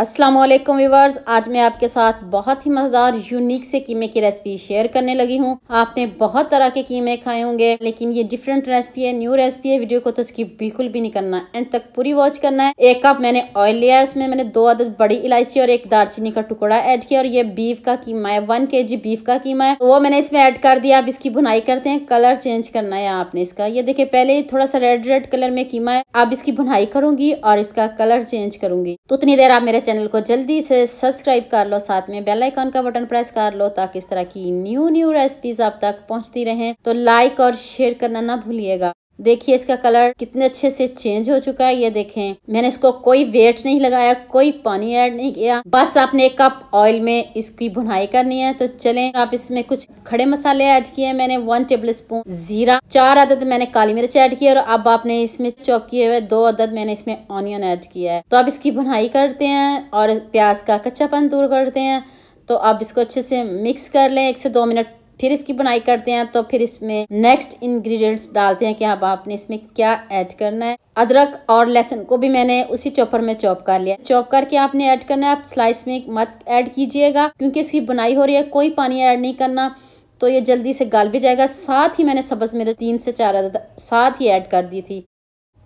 अस्सलाम वालेकुम व्यूवर्स आज मैं आपके साथ बहुत ही मज़ेदार यूनिक से कीमे की रेसिपी शेयर करने लगी हूँ आपने बहुत तरह के कीमे खाए होंगे लेकिन ये डिफरेंट रेसिपी है न्यू रेसिपी है वीडियो को तो इसकी बिल्कुल भी नहीं करना एंड तक पूरी वॉच करना है एक कप मैंने ऑयल लिया है उसमें मैंने दो आदत बड़ी इलायची और एक दारचीनी का टुकड़ा ऐड किया और ये बीफ का कीमा है वन के जी बीफ का कीमा है वो मैंने इसमें ऐड कर दिया अब इसकी भुनाई करते हैं कलर चेंज करना है आपने इसका ये देखिये पहले थोड़ा सा रेड रेड कलर में कीमा है अब इसकी भुनाई करूंगी और इसका कलर चेंज करूंगी तो उतनी देर आप मेरे चैनल को जल्दी से सब्सक्राइब कर लो साथ में बेल आइकॉन का बटन प्रेस कर लो ताकि इस तरह की न्यू न्यू रेसिपीज आप तक पहुंचती रहें तो लाइक और शेयर करना ना भूलिएगा देखिए इसका कलर कितने अच्छे से चेंज हो चुका है ये देखें मैंने इसको कोई वेट नहीं लगाया कोई पानी ऐड नहीं किया बस आपने एक कप ऑयल में इसकी भुनाई करनी है तो चलें आप इसमें कुछ खड़े मसाले ऐड किए हैं मैंने वन टेबल स्पून जीरा चार अदद मैंने काली मिर्च ऐड किया और अब आपने इसमें चौक किए हुए दो अदद मैंने इसमें ऑनियन ऐड किया है तो आप इसकी भुनाई करते हैं और प्याज का कच्चापन दूर करते हैं तो आप इसको अच्छे से मिक्स कर लें एक से दो मिनट फिर इसकी बुनाई करते हैं तो फिर इसमें नेक्स्ट इंग्रेडिएंट्स डालते हैं कि अब आपने इसमें क्या ऐड करना है अदरक और लहसुन को भी मैंने उसी चॉपर में चॉप कर लिया चॉप करके आपने ऐड करना है आप स्लाइस में मत ऐड कीजिएगा क्योंकि इसकी बुनाई हो रही है कोई पानी ऐड नहीं करना तो ये जल्दी से गल भी जाएगा साथ ही मैंने सब्ज़ मेरे तीन से चार साथ ही ऐड कर दी थी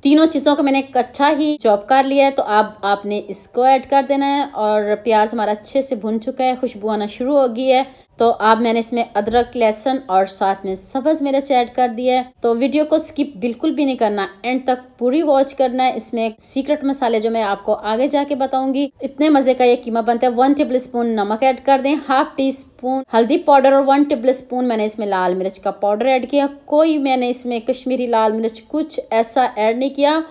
तीनों चीज़ों को मैंने इकट्ठा ही चॉप कर लिया है तो अब आपने इसको ऐड कर देना है और प्याज हमारा अच्छे से भुन चुका है खुशबू आना शुरू हो गई है तो अब मैंने इसमें अदरक लहसुन और साथ में सब्ज़ मिर्च ऐड कर दिया है तो वीडियो को स्किप बिल्कुल भी नहीं करना एंड तक पूरी वॉच करना है इसमें सीक्रेट मसाले जो मैं आपको आगे जाके बताऊंगी इतने मज़े का ये कीमा बनता है वन टेबल स्पून नमक ऐड कर दें हाफ टी स्पून हल्दी पाउडर और वन टेबल स्पून मैंने इसमें लाल मिर्च का पाउडर ऐड किया कोई मैंने इसमें कश्मीरी लाल मिर्च कुछ ऐसा ऐड नहीं किया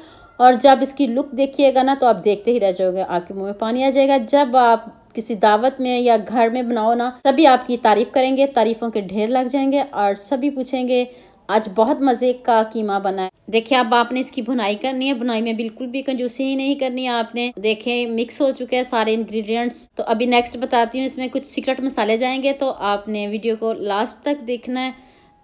और जब इसकी लुक देखिएगा ना तो आप देखते ही रह जाओगे आपके मुंह में पानी आ जाएगा जब आप किसी दावत में या घर में बनाओ ना सभी आपकी तारीफ़ करेंगे तारीफ़ों के ढेर लग जाएंगे और सभी पूछेंगे आज बहुत मज़े का कीमा बना है देखिए अब आपने इसकी भुनाई करनी है भुनाई में बिल्कुल भी कंजूसी ही नहीं करनी है आपने देखे मिक्स हो चुके हैं सारे इंग्रेडिएंट्स तो अभी नेक्स्ट बताती हूँ इसमें कुछ सीक्रेट मसाले जाएंगे तो आपने वीडियो को लास्ट तक देखना है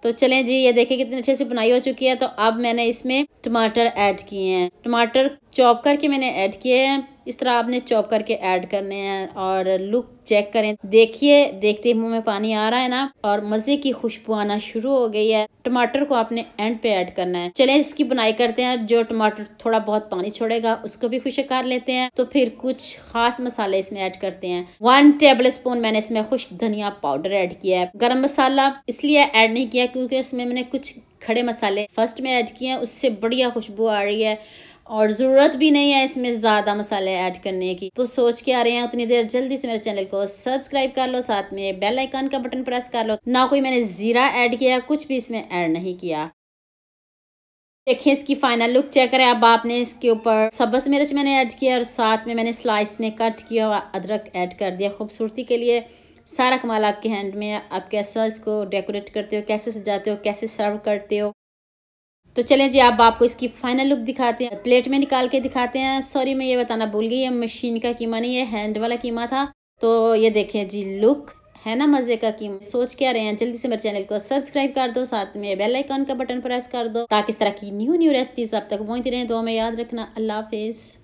तो चलें जी ये देखिए कितने अच्छे से बुनाई हो चुकी है तो अब मैंने इसमें टमाटर ऐड किए हैं टमाटर चॉप करके मैंने ऐड किए हैं इस तरह आपने चॉप करके ऐड करने हैं और लुक चेक करें देखिए देखते मुंह में पानी आ रहा है ना और मज़े की खुशबू आना शुरू हो गई है टमाटर को आपने एंड पे ऐड करना है चले इसकी बुनाई करते हैं जो टमाटर थोड़ा बहुत पानी छोड़ेगा उसको भी खुश कर लेते हैं तो फिर कुछ खास मसाले इसमें ऐड करते हैं वन टेबल स्पून मैंने इसमें खुश्क धनिया पाउडर ऐड किया है गर्म मसाला इसलिए ऐड नहीं किया क्योंकि उसमें मैंने कुछ खड़े मसाले फर्स्ट में ऐड किए हैं उससे बढ़िया खुशबू आ रही है और ज़रूरत भी नहीं है इसमें ज़्यादा मसाले ऐड करने की तो सोच के आ रहे हैं उतनी देर जल्दी से मेरे चैनल को सब्सक्राइब कर लो साथ में बेल आइकन का बटन प्रेस कर लो ना कोई मैंने ज़ीरा ऐड किया कुछ भी इसमें ऐड नहीं किया देखिए इसकी फाइनल लुक चेक करें अब आपने इसके ऊपर सब्बस मिर्च मैंने ऐड किया और साथ में मैंने स्लाइस में कट किया हुआ अदरक ऐड कर दिया खूबसूरती के लिए सारा कमाल आपके हैंड में आप कैसा इसको डेकोरेट करते हो कैसे सजाते हो कैसे सर्व करते हो तो चलें जी अब आप आपको इसकी फाइनल लुक दिखाते हैं प्लेट में निकाल के दिखाते हैं सॉरी मैं ये बताना भूल गई ये मशीन का कीमा नहीं है हैंड वाला कीमा था तो ये देखें जी लुक है ना मज़े का कीमा सोच क्या रहे हैं जल्दी से मेरे चैनल को सब्सक्राइब कर दो साथ में बेल आइकन का बटन प्रेस कर दो ताकि इस तरह की न्यू न्यू रेसिपीज आप तक पहुंचती रहे दो में याद रखना अल्लाह हाफिज़